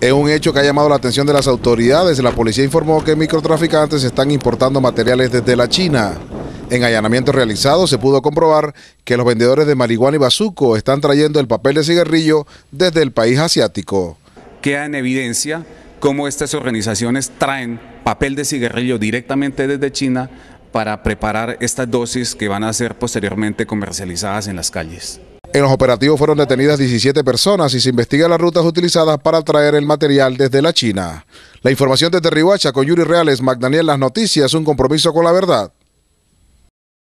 es un hecho que ha llamado la atención de las autoridades. La policía informó que microtraficantes están importando materiales desde la China. En allanamientos realizados se pudo comprobar que los vendedores de marihuana y bazuco están trayendo el papel de cigarrillo desde el país asiático. Queda en evidencia cómo estas organizaciones traen papel de cigarrillo directamente desde China para preparar estas dosis que van a ser posteriormente comercializadas en las calles. En los operativos fueron detenidas 17 personas y se investiga las rutas utilizadas para traer el material desde la China. La información desde Rihuacha con Yuri Reales, Magdaniel Las Noticias, un compromiso con la verdad.